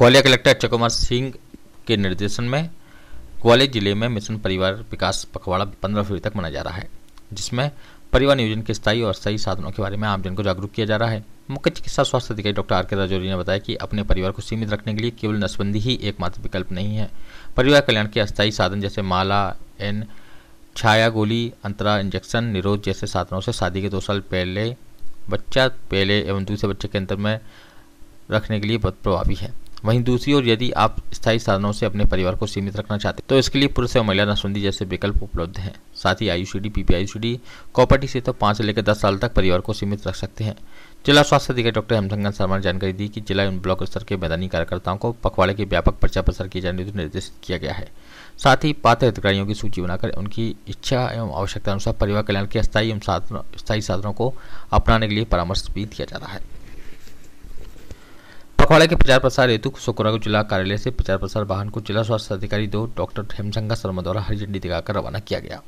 Gwalior collector Akshay Kumar Singh के निर्देशन में ग्वालियर जिले में मिशन परिवार विकास पखवाड़ा पंद्रह फरवरी तक मनाया जा रहा है जिसमें परिवार नियोजन के स्थायी और सही साधनों के बारे में आमजन को जागरूक किया जा रहा है मुख्य चिकित्सा स्वास्थ्य अधिकारी डॉक्टर आर के राजौरी ने बताया कि अपने परिवार को सीमित रखने के लिए केवल नसबंदी ही एकमात्र विकल्प नहीं है परिवार कल्याण के अस्थायी साधन जैसे माला एन छाया गोली अंतरा इंजेक्शन निरोध जैसे साधनों से शादी के दो साल पहले बच्चा पहले एवं दूसरे बच्चे के अंतर में रखने के लिए बहुत प्रभावी है वहीं दूसरी ओर यदि आप स्थायी साधनों से अपने परिवार को सीमित रखना चाहते हैं तो इसके लिए पुरुष एवं महिला नसबंदी जैसे विकल्प उपलब्ध हैं साथ ही आयुषीडी पीपी आयुषीडी कॉपर्टी से तो पाँच से लेकर दस साल तक परिवार को सीमित रख सकते हैं जिला स्वास्थ्य अधिकारी डॉक्टर हेमसंगन शर्मा ने जानकारी दी कि जिला एवं ब्लॉक स्तर के मैदानी कार्यकर्ताओं को पखवाड़े के व्यापक प्रचार प्रसार किए जाने हेतु निर्देशित किया गया है साथ ही पात्र अधिकारियों की सूची बनाकर उनकी इच्छा एवं आवश्यकता अनुसार परिवार कल्याण के स्थायी एवं स्थायी साधनों को अपनाने के लिए परामर्श भी दिया जा रहा है पखवाड़ा के प्रचार प्रसार हेतु सोकोरा को जिला कार्यालय से प्रचार प्रसार वाहन को जिला स्वास्थ्य अधिकारी दो डॉक्टर हेमचंगा शर्मा द्वारा हरी झंडी दिखाकर रवाना किया गया